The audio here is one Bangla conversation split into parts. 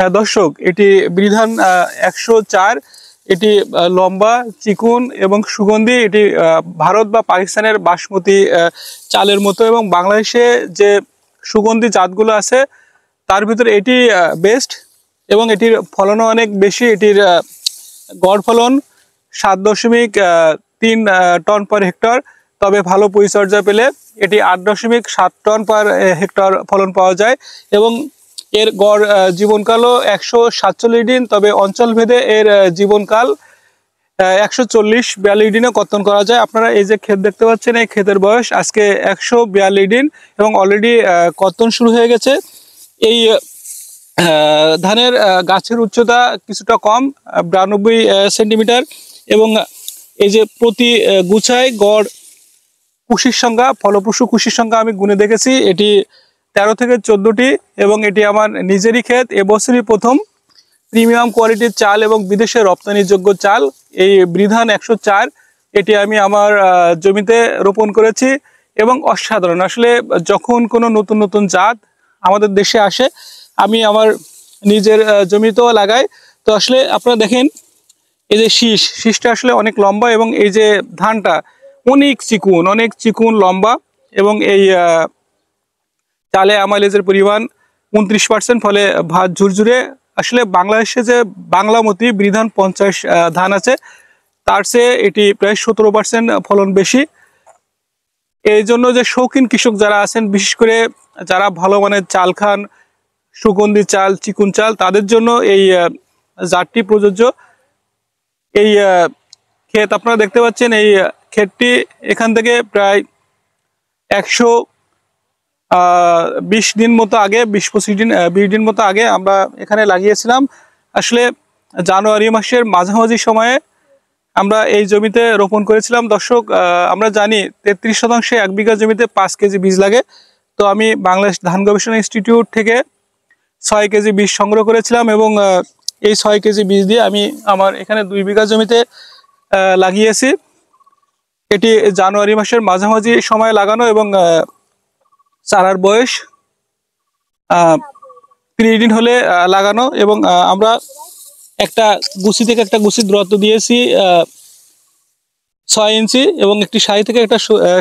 হ্যাঁ দর্শক এটি বিধান একশো চার এটি লম্বা চিকুন এবং সুগন্ধি এটি ভারত বা পাকিস্তানের বাসমতি চালের মতো এবং বাংলাদেশে যে সুগন্ধি জাতগুলো আছে তার ভিতরে এটি বেস্ট এবং এটির ফলনও অনেক বেশি এটির গড় ফলন সাত দশমিক তিন টন পার হেক্টর তবে ভালো পরিচর্যা পেলে এটি আট দশমিক সাত টন পার হেক্টর ফলন পাওয়া যায় এবং এর গড় জীবনকালও একশো সাতচল্লিশ দিন তবে অঞ্চলভেদে এর জীবনকাল একশো চল্লিশ বিয়াল্লিশ দিনে কর্তন করা যায় আপনারা এই যে ক্ষেত দেখতে পাচ্ছেন এই ক্ষেতের বয়স আজকে একশো বিয়াল্লিশ দিন এবং অলরেডি কর্তন শুরু হয়ে গেছে এই ধানের গাছের উচ্চতা কিছুটা কম বিরানব্বই সেন্টিমিটার এবং এই যে প্রতি গুছায় গড় কুশির সংখ্যা ফলপ্রসূ কুশির সংখ্যা আমি গুনে দেখেছি এটি তেরো থেকে চোদ্দোটি এবং এটি আমার নিজেরই ক্ষেত এবছরই প্রথম প্রিমিয়াম কোয়ালিটির চাল এবং বিদেশে রপ্তানিযোগ্য চাল এই বিধান একশো এটি আমি আমার জমিতে রোপণ করেছি এবং অসাধারণ আসলে যখন কোনো নতুন নতুন জাত আমাদের দেশে আসে আমি আমার নিজের জমিতেও লাগাই তো আসলে আপনারা দেখেন এই যে শীষ শীষটা আসলে অনেক লম্বা এবং এই যে ধানটা অনেক চিকুন অনেক চিকুন লম্বা এবং এই চালে আমাইলেজের পরিমাণ উনত্রিশ পার্সেন্ট ফলে ভাত ঝুরঝুরে আসলে বাংলাদেশে যে বাংলামতি বিধান পঞ্চাশ ধান আছে তার চেয়ে এটি প্রায় সতেরো পার্সেন্ট ফলন বেশি এই জন্য যে শৌখিন কৃষক যারা আছেন বিশেষ করে যারা ভালো মানের চাল খান সুগন্ধি চাল চিকুন চাল তাদের জন্য এই জাতটি প্রযোজ্য এই ক্ষেত আপনারা দেখতে পাচ্ছেন এই ক্ষেতটি এখান থেকে প্রায় একশো বিশ দিন মতো আগে বিশ পঁচিশ দিন বিশ দিন মতো আগে আমরা এখানে লাগিয়েছিলাম আসলে জানুয়ারি মাসের মাঝামাঝি সময়ে আমরা এই জমিতে রোপণ করেছিলাম দর্শক আমরা জানি তেত্রিশ শতাংশে এক বিঘা জমিতে পাঁচ কেজি বীজ লাগে তো আমি বাংলাদেশ ধান গবেষণা ইনস্টিটিউট থেকে ছয় কেজি বীজ সংগ্রহ করেছিলাম এবং এই ছয় কেজি বীজ দিয়ে আমি আমার এখানে দুই বিঘা জমিতে লাগিয়েছি এটি জানুয়ারি মাসের মাঝামাঝি সময় লাগানো এবং চারার বয়স প্রিডিন হলে লাগানো এবং আমরা একটা গুছি থেকে একটা গুছি দূরত্ব দিয়েছি ছয় ইঞ্চি এবং একটি শাড়ি থেকে একটা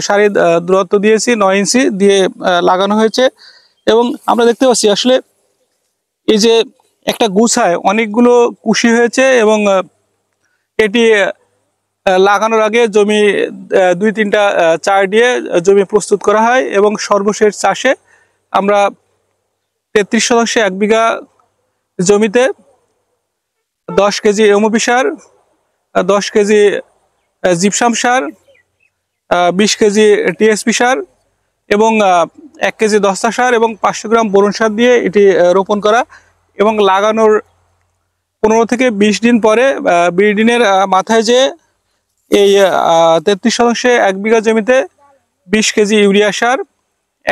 শাড়ি দূরত্ব দিয়েছি নয় ইঞ্চি দিয়ে লাগানো হয়েছে এবং আমরা দেখতে পাচ্ছি আসলে এই যে একটা গুছায় অনেকগুলো কুশি হয়েছে এবং এটি লাগানোর আগে জমি দুই তিনটা চার দিয়ে জমি প্রস্তুত করা হয় এবং সর্বশেষ চাষে আমরা তেত্রিশ শতাংশে এক বিঘা জমিতে দশ কেজি এমবি সার দশ কেজি জিপসাম সার বিশ কেজি টিএসপি সার এবং এক কেজি দস্তা সার এবং পাঁচশো গ্রাম বরুণ সার দিয়ে এটি রোপণ করা এবং লাগানোর পনেরো থেকে বিশ দিন পরে বিশ দিনের মাথায় যে এই তেত্রিশ শতাংশে এক বিঘা জমিতে বিশ কেজি ইউরিয়া সার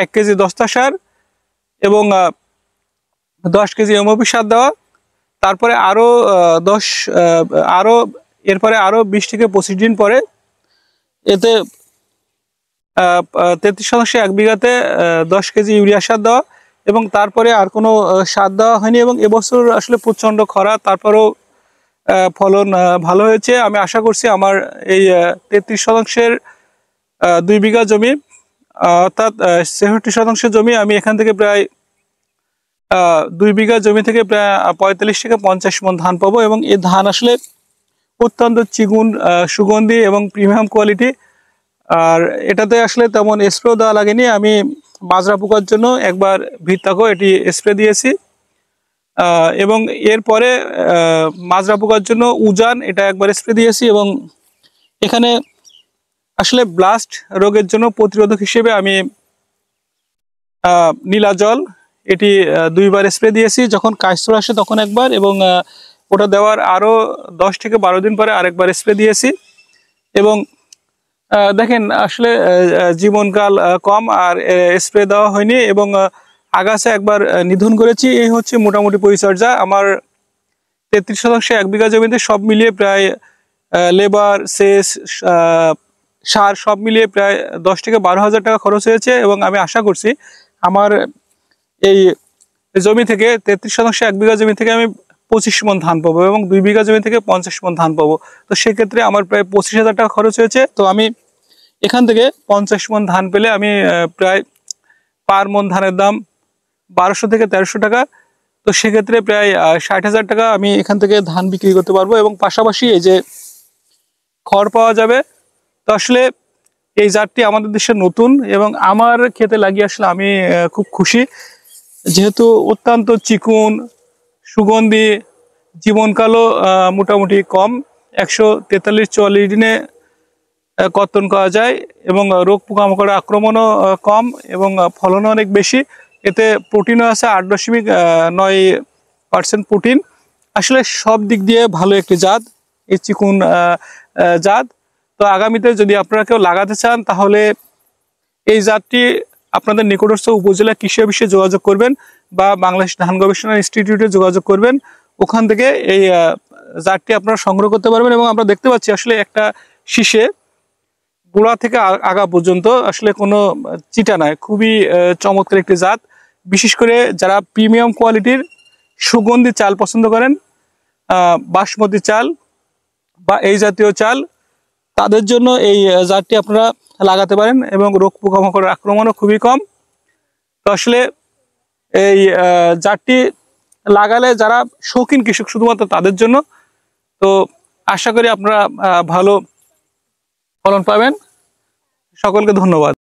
এক কেজি দস্তা সার এবং দশ কেজি এমওপি সার দেওয়া তারপরে আরও দশ আরও এরপরে আরও বিশ থেকে পঁচিশ দিন পরে এতে তেত্রিশ শতাংশে এক বিঘাতে দশ কেজি ইউরিয়া সার দেওয়া এবং তারপরে আর কোনো সার দেওয়া হয়নি এবং এবছর আসলে প্রচণ্ড খরা তারপরেও ফলন ভালো হয়েছে আমি আশা করছি আমার এই তেত্রিশ শতাংশের দুই বিঘা জমি অর্থাৎ ছেষট্টি শতাংশের জমি আমি এখান থেকে প্রায় দুই বিঘা জমি থেকে প্রায় পঁয়তাল্লিশ থেকে পঞ্চাশ মন ধান পাবো এবং এই ধান আসলে অত্যন্ত চিগুন সুগন্ধি এবং প্রিমিয়াম কোয়ালিটি আর এটাতে আসলে তেমন স্প্রেও দেওয়া লাগেনি আমি বাজরা পোকার জন্য একবার ভিত্তাকো এটি স্প্রে দিয়েছি এবং এরপরে মাজরা পোকার জন্য উজান এটা একবার স্প্রে দিয়েছি এবং এখানে আসলে ব্লাস্ট রোগের জন্য প্রতিরোধক হিসেবে আমি নীলা জল এটি দুইবার স্প্রে দিয়েছি যখন কাশতর আসে তখন একবার এবং ওটা দেওয়ার আরও দশ থেকে বারো দিন পরে আরেকবার স্প্রে দিয়েছি এবং দেখেন আসলে জীবনকাল কম আর স্প্রে দেওয়া হয়নি এবং আগাছা একবার নিধন করেছি এই হচ্ছে মোটামুটি পরিচর্যা আমার তেত্রিশ শতাংশ এক বিঘা জমিতে সব মিলিয়ে প্রায় লেবার শেষ সার সব মিলিয়ে প্রায় দশ থেকে বারো হাজার টাকা খরচ হয়েছে এবং আমি আশা করছি আমার এই জমি থেকে তেত্রিশ শতাংশ এক বিঘা জমি থেকে আমি পঁচিশ মন ধান পাবো এবং দুই বিঘা জমি থেকে পঞ্চাশ মন ধান পাবো তো সেক্ষেত্রে আমার প্রায় পঁচিশ হাজার টাকা খরচ হয়েছে তো আমি এখান থেকে পঞ্চাশ মন ধান পেলে আমি প্রায় পার মন ধানের দাম বারোশো থেকে তেরোশো টাকা তো সেক্ষেত্রে প্রায় ষাট হাজার টাকা আমি এখান থেকে ধান বিক্রি করতে পারবো এবং পাশাপাশি এই যে খড় পাওয়া যাবে তো আসলে এই জাতটি আমাদের দেশে নতুন এবং আমার খেতে লাগিয়ে আসলে আমি খুব খুশি যেহেতু অত্যন্ত চিকুন সুগন্ধি জীবনকালও মোটামুটি কম একশো তেতাল্লিশ চুয়াল্লিশ দিনে কর্তন করা যায় এবং রোগ পোকামাকড়ের আক্রমণও কম এবং ফলনও অনেক বেশি এতে প্রোটিনও আছে আট দশমিক নয় পার্সেন্ট প্রোটিন আসলে সব দিক দিয়ে ভালো একটি জাত এই চিকুন জাত তো আগামীতে যদি আপনারা কেউ লাগাতে চান তাহলে এই জাতটি আপনাদের নিকটস্থ উপজেলা কৃষি অফিসে যোগাযোগ করবেন বা বাংলাদেশ ধান গবেষণা ইনস্টিটিউটে যোগাযোগ করবেন ওখান থেকে এই জাতটি আপনারা সংগ্রহ করতে পারবেন এবং আমরা দেখতে পাচ্ছি আসলে একটা শীষে গোড়া থেকে আগা পর্যন্ত আসলে কোনো চিটা নাই খুবই চমৎকার একটি জাত বিশেষ করে যারা প্রিমিয়াম কোয়ালিটির সুগন্ধি চাল পছন্দ করেন বাসমতি চাল বা এই জাতীয় চাল তাদের জন্য এই জাতটি আপনারা লাগাতে পারেন এবং রোগ পোকামাকড়ের আক্রমণও খুবই কম তো আসলে এই জাতটি লাগালে যারা শৌখিন কৃষক শুধুমাত্র তাদের জন্য তো আশা করি আপনারা ভালো ফলন পাবেন সকলকে ধন্যবাদ